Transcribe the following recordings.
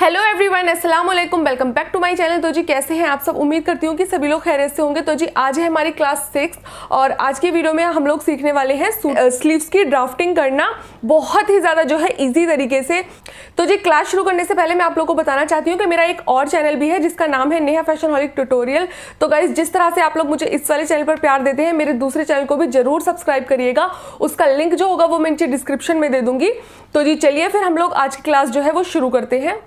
hello everyone अस्सलाम वालेकुम welcome back to my channel तो जी कैसे हैं आप सब उम्मीद करती हूँ कि सभी लोग खैरियत से होंगे तो जी आज है हमारी क्लास सिक्स और आज की वीडियो में हम लोग सीखने वाले हैं स्लीव्स uh, की ड्राफ्टिंग करना बहुत ही ज़्यादा जो है इजी तरीके से तो जी क्लास शुरू करने से पहले मैं आप लोग को बताना चाहती हूँ कि मेरा एक और चैनल भी है जिसका नाम है नेहा फैशन हॉलिक ट्यूटोरियल तो गाइज जिस तरह से आप लोग मुझे इस वाले चैनल पर प्यार देते हैं मेरे दूसरे चैनल को भी ज़रूर सब्सक्राइब करिएगा उसका लिंक जो होगा वो मैं नीचे डिस्क्रिप्शन में दे दूँगी तो जी चलिए फिर हम लोग आज की क्लास जो है वो शुरू करते हैं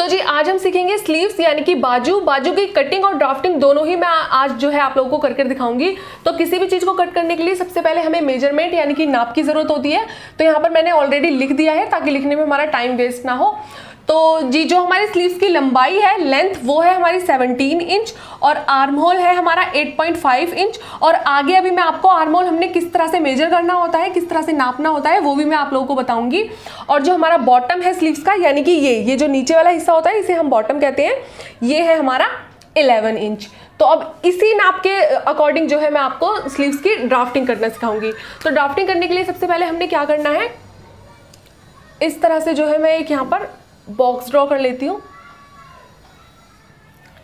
तो जी आज हम सीखेंगे स्लीव्स यानी कि बाजू बाजू की कटिंग और ड्राफ्टिंग दोनों ही मैं आज जो है आप लोगों को करके दिखाऊंगी तो किसी भी चीज़ को कट करने के लिए सबसे पहले हमें मेजरमेंट यानी कि नाप की ज़रूरत होती है तो यहाँ पर मैंने ऑलरेडी लिख दिया है ताकि लिखने में हमारा टाइम वेस्ट ना हो तो जी जो हमारे स्लीव्स की लंबाई है लेंथ वो है हमारी 17 इंच और आर्म होल है हमारा 8.5 इंच और आगे अभी मैं आपको आर्म होल हमने किस तरह से मेजर करना होता है किस तरह से नापना होता है वो भी मैं आप लोगों को बताऊंगी और जो हमारा बॉटम है स्लीव्स का यानी कि ये ये जो नीचे वाला हिस्सा होता है इसे हम बॉटम कहते हैं ये है हमारा इलेवन इंच तो अब इसी नाप के अकॉर्डिंग जो है मैं आपको स्लीव्स की ड्राफ्टिंग करना सिखाऊंगी तो ड्राफ्टिंग करने के लिए सबसे पहले हमने क्या करना है इस तरह से जो है मैं एक यहाँ पर बॉक्स ड्रॉ कर लेती हूँ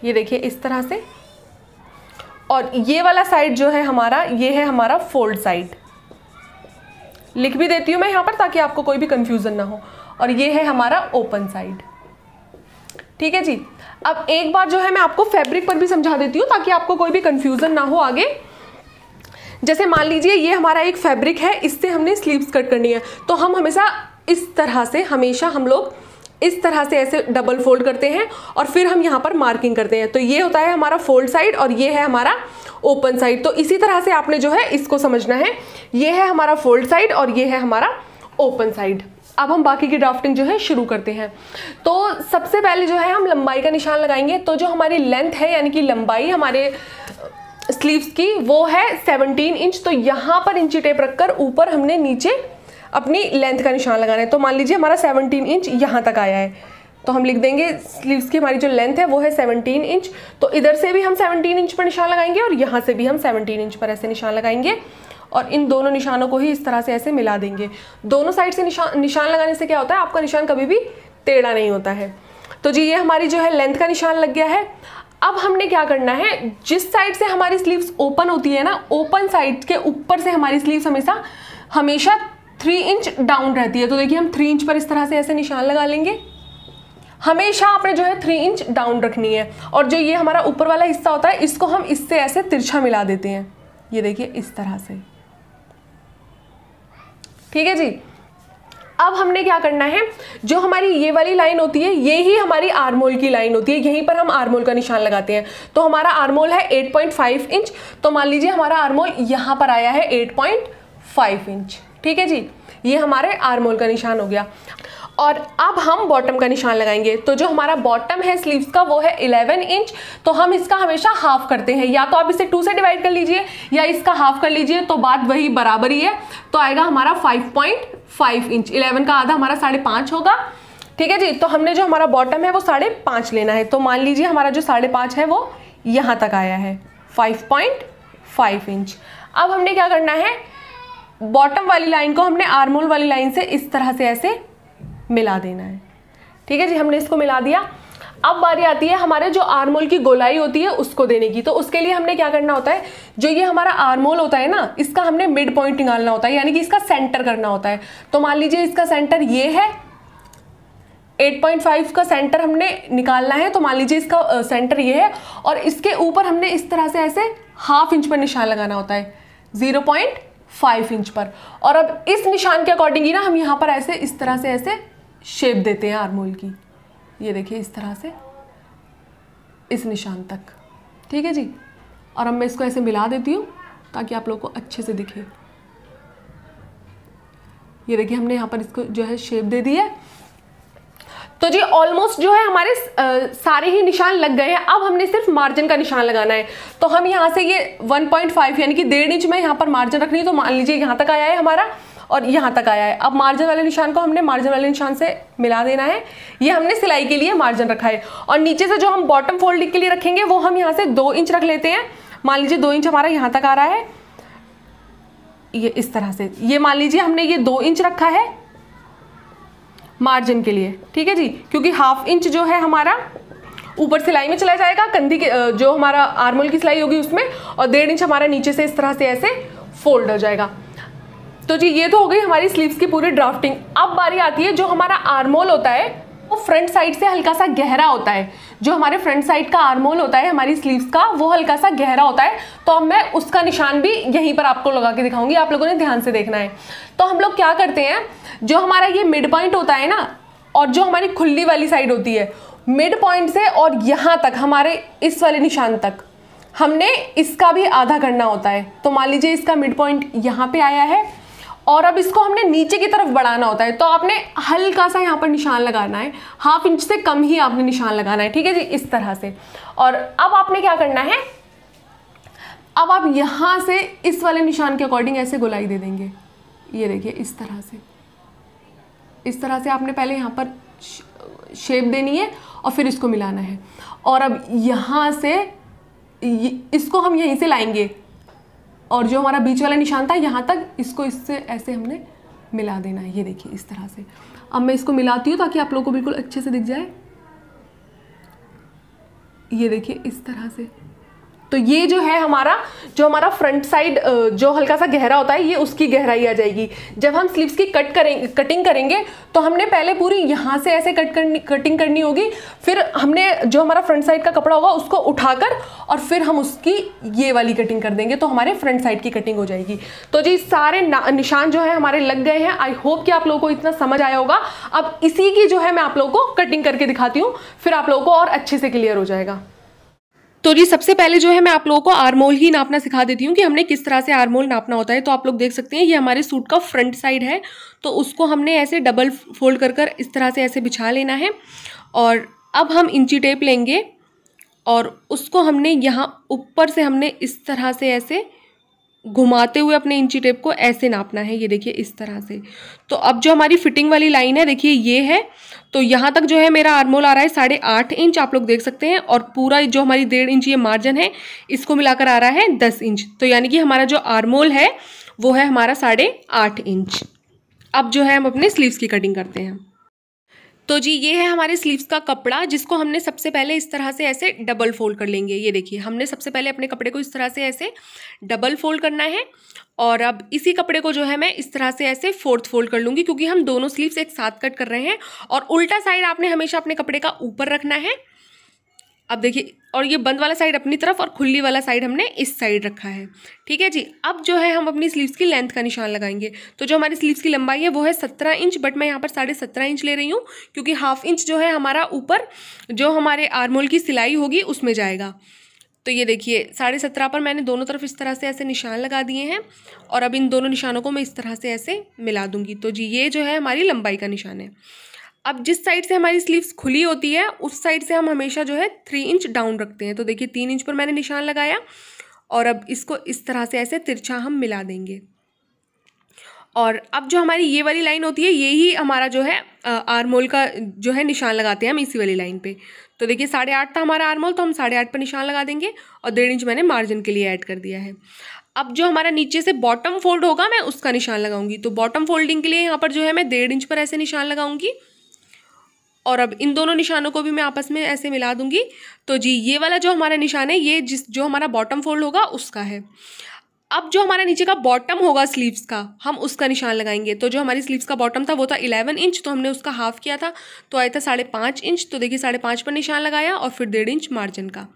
ये देखिए इस तरह से और ये वाला साइड जो है हमारा ये है हमारा फोल्ड साइड लिख भी देती हूँ मैं यहाँ पर ताकि आपको कोई भी कंफ्यूजन ना हो और ये है हमारा ओपन साइड ठीक है जी अब एक बार जो है मैं आपको फैब्रिक पर भी समझा देती हूँ ताकि आपको कोई भी कंफ्यूजन ना हो आगे जैसे मान लीजिए ये हमारा एक फैब्रिक है इससे हमने स्लीव्स कट करनी है तो हम हमेशा इस तरह से हमेशा हम लोग इस तरह से ऐसे डबल फोल्ड करते हैं और फिर हम यहाँ पर मार्किंग करते हैं तो ये होता है हमारा फोल्ड साइड और ये है हमारा ओपन साइड तो इसी तरह से आपने जो है इसको समझना है ये है हमारा फोल्ड साइड और ये है हमारा ओपन साइड अब हम बाकी की ड्राफ्टिंग जो है शुरू करते हैं तो सबसे पहले जो है हम लंबाई का निशान लगाएंगे तो जो हमारी लेंथ है यानी कि लंबाई हमारे स्लीव्स की वो है 17 इंच तो यहाँ पर इंची टेप रखकर ऊपर हमने नीचे अपनी लेंथ का निशान लगाना है तो मान लीजिए हमारा सेवनटीन इंच यहाँ तक आया है तो हम लिख देंगे स्लीव्स की हमारी जो लेंथ है वो है 17 इंच तो इधर से भी हम 17 इंच पर निशान लगाएंगे और यहाँ से भी हम 17 इंच पर ऐसे निशान लगाएंगे और इन दोनों निशानों को ही इस तरह से ऐसे मिला देंगे दोनों साइड से निशान निशान लगाने से क्या होता है आपका निशान कभी भी टेढ़ा नहीं होता है तो जी ये हमारी जो है लेंथ का निशान लग गया है अब हमने क्या करना है जिस साइड से हमारी स्लीव्स ओपन होती है ना ओपन साइड के ऊपर से हमारी स्लीव्स हमेशा हमेशा थ्री इंच डाउन रहती है तो देखिए हम थ्री इंच पर इस तरह से ऐसे निशान लगा लेंगे हमेशा आपने जो है थ्री इंच डाउन रखनी है और जो ये हमारा ऊपर वाला हिस्सा होता है इसको हम इससे ऐसे तिरछा मिला देते हैं ये देखिए इस तरह से ठीक है जी अब हमने क्या करना है जो हमारी ये वाली लाइन होती है ये ही हमारी आरमोल की लाइन होती है यहीं पर हम आरमोल का निशान लगाते हैं तो हमारा आरमोल है 8.5 इंच तो मान लीजिए हमारा आरमोल यहाँ पर आया है 8.5 इंच ठीक है जी ये हमारे आर्मोल का निशान हो गया और अब हम बॉटम का निशान लगाएंगे तो जो हमारा बॉटम है स्लीव्स का वो है 11 इंच तो हम इसका हमेशा हाफ करते हैं या तो आप इसे टू से डिवाइड कर लीजिए या इसका हाफ कर लीजिए तो बात वही बराबर ही है तो आएगा हमारा 5.5 इंच 11 का आधा हमारा साढ़े पाँच होगा ठीक है जी तो हमने जो हमारा बॉटम है वो साढ़े लेना है तो मान लीजिए हमारा जो साढ़े है वो यहाँ तक आया है फाइव पॉइंट फाइव इंच अब हमने क्या करना है बॉटम वाली लाइन को हमने आर्मोल वाली लाइन से इस तरह से ऐसे मिला देना है ठीक है जी हमने इसको मिला दिया अब बारी आती है हमारे जो आर्मोल की गोलाई होती है उसको देने की तो उसके लिए हमने क्या करना होता है जो ये हमारा आर्मोल होता है ना इसका हमने मिड पॉइंट निकालना होता है यानी कि इसका सेंटर करना होता है तो मान लीजिए इसका सेंटर ये है 8.5 का सेंटर हमने निकालना है तो मान लीजिए इसका सेंटर ये है और इसके ऊपर हमने इस तरह से ऐसे हाफ इंच पर निशान लगाना होता है जीरो पॉइंट फाइव इंच पर और अब इस निशान के अकॉर्डिंग ही ना हम यहाँ पर ऐसे इस तरह से ऐसे शेप देते हैं आर्मोल की ये देखिए इस तरह से इस निशान तक ठीक है जी और अब मैं इसको ऐसे मिला देती हूँ ताकि आप लोग को अच्छे से दिखे ये देखिए हमने यहाँ पर इसको जो है शेप दे दी है तो जी ऑलमोस्ट जो है हमारे आ, सारे ही निशान लग गए हैं अब हमने सिर्फ मार्जिन का निशान लगाना है तो हम यहाँ से ये 1.5 यानी कि डेढ़ इंच में यहाँ पर मार्जिन रखनी है तो मान लीजिए यहाँ तक आया है हमारा और यहाँ तक आया है अब मार्जिन वाले निशान को हमने मार्जिन वाले निशान से मिला देना है ये हमने सिलाई के लिए मार्जिन रखा है और नीचे से जो हम बॉटम फोल्डिंग के लिए रखेंगे वो हम यहाँ से दो इंच रख लेते हैं मान लीजिए दो इंच हमारा यहाँ तक आ रहा है ये इस तरह से ये मान लीजिए हमने ये दो इंच रखा है मार्जिन के लिए ठीक है जी क्योंकि हाफ इंच जो है हमारा ऊपर सिलाई में चला जाएगा कंधी के जो हमारा आर्मोल की सिलाई होगी उसमें और डेढ़ इंच हमारा नीचे से इस तरह से ऐसे फोल्ड हो जाएगा तो जी ये तो हो गई हमारी स्लीव्स की पूरी ड्राफ्टिंग अब बारी आती है जो हमारा आर्मोल होता है फ्रंट साइड से हल्का सा गहरा होता है जो हमारे फ्रंट साइड का आर्मोल होता है हमारी स्लीव्स का वो हल्का सा गहरा होता है तो अब मैं उसका निशान भी यहीं पर आपको लगा के दिखाऊंगी आप लोगों ने ध्यान से देखना है तो हम लोग क्या करते हैं जो हमारा ये मिड पॉइंट होता है ना और जो हमारी खुली वाली साइड होती है मिड पॉइंट से और यहाँ तक हमारे इस वाले निशान तक हमने इसका भी आधा करना होता है तो मान लीजिए इसका मिड पॉइंट यहाँ पे आया है और अब इसको हमने नीचे की तरफ बढ़ाना होता है तो आपने हल्का सा यहाँ पर निशान लगाना है हाफ इंच से कम ही आपने निशान लगाना है ठीक है जी इस तरह से और अब आपने क्या करना है अब आप यहाँ से इस वाले निशान के अकॉर्डिंग ऐसे गोलाई दे देंगे ये देखिए इस तरह से इस तरह से आपने पहले यहाँ पर शेप देनी है और फिर इसको मिलाना है और अब यहाँ से इसको हम यहीं से लाएंगे और जो हमारा बीच वाला निशान था यहाँ तक इसको इससे ऐसे हमने मिला देना है ये देखिए इस तरह से अब मैं इसको मिलाती हूँ ताकि आप लोग को बिल्कुल अच्छे से दिख जाए ये देखिए इस तरह से तो ये जो है हमारा जो हमारा फ्रंट साइड जो हल्का सा गहरा होता है ये उसकी गहराई आ जाएगी जब हम स्लीव्स की कट करें कटिंग करेंगे तो हमने पहले पूरी यहाँ से ऐसे कट करनी कटिंग करनी होगी फिर हमने जो हमारा फ्रंट साइड का कपड़ा होगा उसको उठाकर और फिर हम उसकी ये वाली कटिंग कर देंगे तो हमारे फ्रंट साइड की कटिंग हो जाएगी तो जी सारे निशान जो है हमारे लग गए हैं आई होप कि आप लोगों को इतना समझ आया होगा अब इसी की जो है मैं आप लोगों को कटिंग करके दिखाती हूँ फिर आप लोगों को और अच्छे से क्लियर हो जाएगा तो जी सबसे पहले जो है मैं आप लोगों को आरमोल ही नापना सिखा देती हूँ कि हमने किस तरह से आरमोल नापना होता है तो आप लोग देख सकते हैं ये हमारे सूट का फ्रंट साइड है तो उसको हमने ऐसे डबल फोल्ड कर कर इस तरह से ऐसे बिछा लेना है और अब हम इंची टेप लेंगे और उसको हमने यहाँ ऊपर से हमने इस तरह से ऐसे घुमाते हुए अपने इंची टेप को ऐसे नापना है ये देखिए इस तरह से तो अब जो हमारी फिटिंग वाली लाइन है देखिए ये है तो यहाँ तक जो है मेरा आर्मोल आ रहा है साढ़े आठ इंच आप लोग देख सकते हैं और पूरा जो हमारी डेढ़ इंच ये मार्जिन है इसको मिलाकर आ रहा है दस इंच तो यानी कि हमारा जो आर्मोल है वो है हमारा साढ़े आठ इंच अब जो है हम अपने स्लीव्स की कटिंग करते हैं तो जी ये है हमारे स्लीव्स का कपड़ा जिसको हमने सबसे पहले इस तरह से ऐसे डबल फोल्ड कर लेंगे ये देखिए हमने सबसे पहले अपने कपड़े को इस तरह से ऐसे डबल फोल्ड करना है और अब इसी कपड़े को जो है मैं इस तरह से ऐसे फोर्थ फोल्ड कर लूँगी क्योंकि हम दोनों स्लीव्स एक साथ कट कर रहे हैं और उल्टा साइड आपने हमेशा अपने कपड़े का ऊपर रखना है अब देखिए और ये बंद वाला साइड अपनी तरफ और खुली वाला साइड हमने इस साइड रखा है ठीक है जी अब जो है हम अपनी स्लीव्स की लेंथ का निशान लगाएंगे तो जो हमारी स्लीव्स की लंबाई है वो है सत्रह इंच बट मैं यहाँ पर साढ़े सत्रह इंच ले रही हूँ क्योंकि हाफ इंच जो है हमारा ऊपर जो हमारे आरमोल की सिलाई होगी उसमें जाएगा तो ये देखिए साढ़े सत्रह पर मैंने दोनों तरफ इस तरह से ऐसे निशान लगा दिए हैं और अब इन दोनों निशानों को मैं इस तरह से ऐसे मिला दूंगी तो जी ये जो है हमारी लंबाई का निशान है अब जिस साइड से हमारी स्लीव्स खुली होती है उस साइड से हम हमेशा जो है थ्री इंच डाउन रखते हैं तो देखिए तीन इंच पर मैंने निशान लगाया और अब इसको इस तरह से ऐसे तिरछा हम मिला देंगे और अब जो हमारी ये वाली लाइन होती है ये ही हमारा जो है आरमोल का जो है निशान लगाते हैं हम इसी वाली लाइन पे तो देखिए साढ़े आठ था हमारा आरमोल तो हम साढ़े आठ पर निशान लगा देंगे और डेढ़ इंच मैंने मार्जिन के लिए ऐड कर दिया है अब जो हमारा नीचे से बॉटम फोल्ड होगा मैं उसका निशान लगाऊंगी तो बॉटम फोल्डिंग के लिए यहाँ पर जो है मैं डेढ़ इंच पर ऐसे निशान लगाऊंगी और अब इन दोनों निशानों को भी मैं आपस में ऐसे मिला दूंगी तो जी ये वाला जो हमारा निशान है ये जिस जो हमारा बॉटम फोल्ड होगा उसका है अब जो हमारा नीचे का बॉटम होगा स्लीव्स का हम उसका निशान लगाएंगे तो जो हमारी स्लीव्स का बॉटम था वो था इलेवन इंच तो हमने उसका हाफ किया था तो आया था साढ़े पाँच इंच तो देखिए साढ़े पाँच पर निशान लगाया और फिर डेढ़ इंच मार्जिन का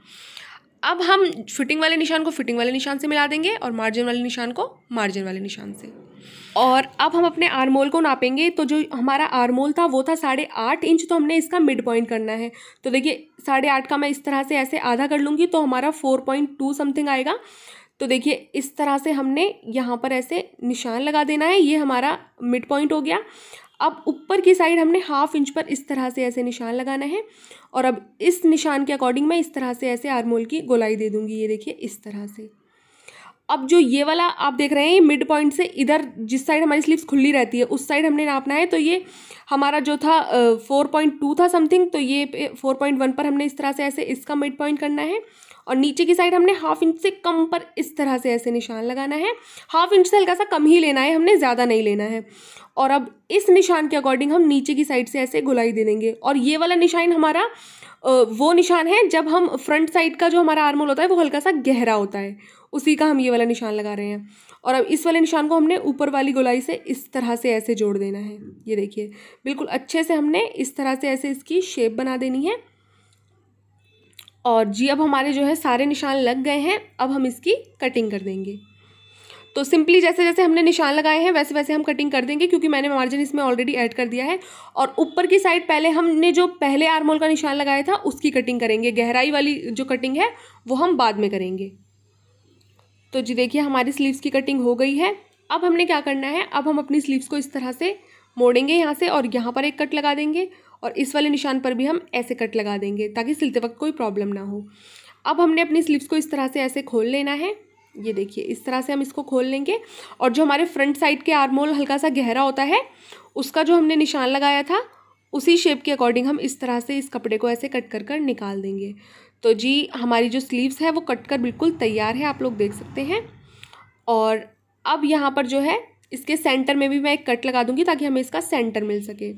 अब हम फिटिंग वाले निशान को फिटिंग वाले निशान से मिला देंगे और मार्जिन वाले निशान को मार्जिन वाले निशान से और अब हम अपने आरमोल को नापेंगे तो जो हमारा आरमोल था वो था साढ़े आठ इंच तो हमने इसका मिड पॉइंट करना है तो देखिए साढ़े आठ का मैं इस तरह से ऐसे आधा कर लूँगी तो हमारा फोर पॉइंट टू समथिंग आएगा तो देखिए इस तरह से हमने यहाँ पर ऐसे निशान लगा देना है ये हमारा मिड पॉइंट हो गया अब ऊपर की साइड हमने हाफ इंच पर इस तरह से ऐसे निशान लगाना है और अब इस निशान के अकॉर्डिंग मैं इस तरह से ऐसे आरमोल की गोलाई दे दूंगी ये देखिए इस तरह से अब जो ये वाला आप देख रहे हैं ये मिड पॉइंट से इधर जिस साइड हमारी स्लीव्स खुली रहती है उस साइड हमने नापना है तो ये हमारा जो था फोर पॉइंट टू था समथिंग तो ये फोर पॉइंट वन पर हमने इस तरह से ऐसे इसका मिड पॉइंट करना है और नीचे की साइड हमने हाफ इंच से कम पर इस तरह से ऐसे निशान लगाना है हाफ इंच से हल्का सा कम ही लेना है हमने ज़्यादा नहीं लेना है और अब इस निशान के अकॉर्डिंग हम नीचे की साइड से ऐसे गुलाई दे देंगे और ये वाला निशान हमारा वो निशान है जब हम फ्रंट साइड का जो हमारा आर्मोल होता है वो हल्का सा गहरा होता है उसी का हम ये वाला निशान लगा रहे हैं और अब इस वाले निशान को हमने ऊपर वाली गोलाई से इस तरह से ऐसे जोड़ देना है ये देखिए बिल्कुल अच्छे से हमने इस तरह से ऐसे इसकी शेप बना देनी है और जी अब हमारे जो है सारे निशान लग गए हैं अब हम इसकी कटिंग कर देंगे तो सिंपली जैसे जैसे हमने निशान लगाए हैं वैसे वैसे हम कटिंग कर देंगे क्योंकि मैंने मार्जिन इसमें ऑलरेडी ऐड कर दिया है और ऊपर की साइड पहले हमने जो पहले आर्मोल का निशान लगाया था उसकी कटिंग करेंगे गहराई वाली जो कटिंग है वो हम बाद में करेंगे तो जी देखिए हमारी स्लीव्स की कटिंग हो गई है अब हमने क्या करना है अब हम अपनी स्लीव्स को इस तरह से मोड़ेंगे यहाँ से और यहाँ पर एक कट लगा देंगे और इस वाले निशान पर भी हम ऐसे कट लगा देंगे ताकि सिलते वक्त कोई प्रॉब्लम ना हो अब हमने अपनी स्लीव्स को इस तरह से ऐसे खोल लेना है ये देखिए इस तरह से हम इसको खोल लेंगे और जो हमारे फ्रंट साइड के आर्मोल हल्का सा गहरा होता है उसका जो हमने निशान लगाया था उसी शेप के अकॉर्डिंग हम इस तरह से इस कपड़े को ऐसे कट कर कर निकाल देंगे तो जी हमारी जो स्लीव्स है वो कट कर बिल्कुल तैयार है आप लोग देख सकते हैं और अब यहाँ पर जो है इसके सेंटर में भी मैं एक कट लगा दूँगी ताकि हमें इसका सेंटर मिल सके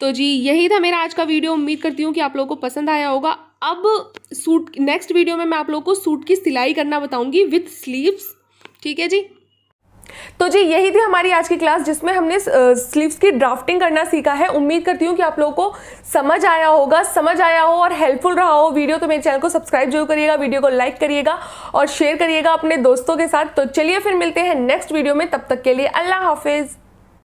तो जी यही था मेरा आज का वीडियो उम्मीद करती हूँ कि आप लोगों को पसंद आया होगा अब सूट नेक्स्ट वीडियो में मैं आप लोगों को सूट की सिलाई करना बताऊंगी विथ स्लीव्स ठीक है जी तो जी यही थी हमारी आज की क्लास जिसमें हमने स्लीव्स की ड्राफ्टिंग करना सीखा है उम्मीद करती हूँ कि आप लोगों को समझ आया होगा समझ आया हो और हेल्पफुल रहा हो वीडियो तो मेरे चैनल को सब्सक्राइब जरूर करिएगा वीडियो को लाइक करिएगा और शेयर करिएगा अपने दोस्तों के साथ तो चलिए फिर मिलते हैं नेक्स्ट वीडियो में तब तक के लिए अल्लाह हाफिज़